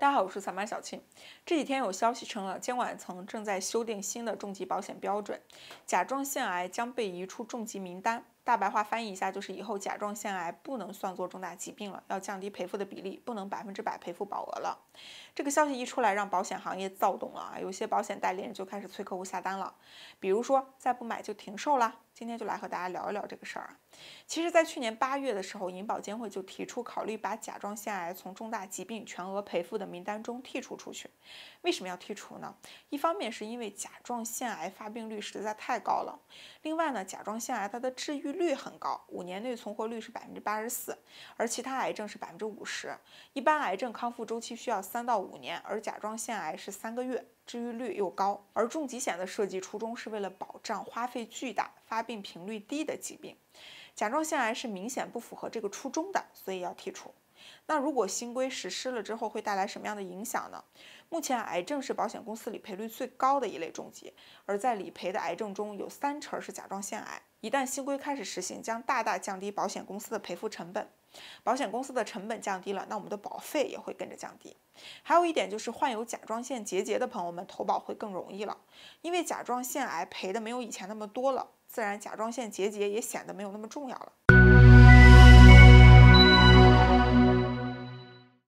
大家好，我是财漫小庆。这几天有消息称了，监管层正在修订新的重疾保险标准，甲状腺癌将被移出重疾名单。大白话翻译一下，就是以后甲状腺癌不能算作重大疾病了，要降低赔付的比例，不能百分之百赔付保额了。这个消息一出来，让保险行业躁动了啊！有些保险代理人就开始催客户下单了，比如说再不买就停售了。今天就来和大家聊一聊这个事儿。啊。其实，在去年八月的时候，银保监会就提出考虑把甲状腺癌从重大疾病全额赔付的名单中剔除出去。为什么要剔除呢？一方面是因为甲状腺癌发病率实在太高了，另外呢，甲状腺癌它的治愈。率很高，五年内存活率是百分之八十四，而其他癌症是百分之五十。一般癌症康复周期需要三到五年，而甲状腺癌是三个月，治愈率又高。而重疾险的设计初衷是为了保障花费巨大、发病频率低的疾病，甲状腺癌是明显不符合这个初衷的，所以要剔除。那如果新规实施了之后，会带来什么样的影响呢？目前癌症是保险公司理赔率最高的一类重疾，而在理赔的癌症中有三成是甲状腺癌。一旦新规开始实行，将大大降低保险公司的赔付成本。保险公司的成本降低了，那我们的保费也会跟着降低。还有一点就是，患有甲状腺结节的朋友们投保会更容易了，因为甲状腺癌赔的没有以前那么多了，自然甲状腺结节也显得没有那么重要了。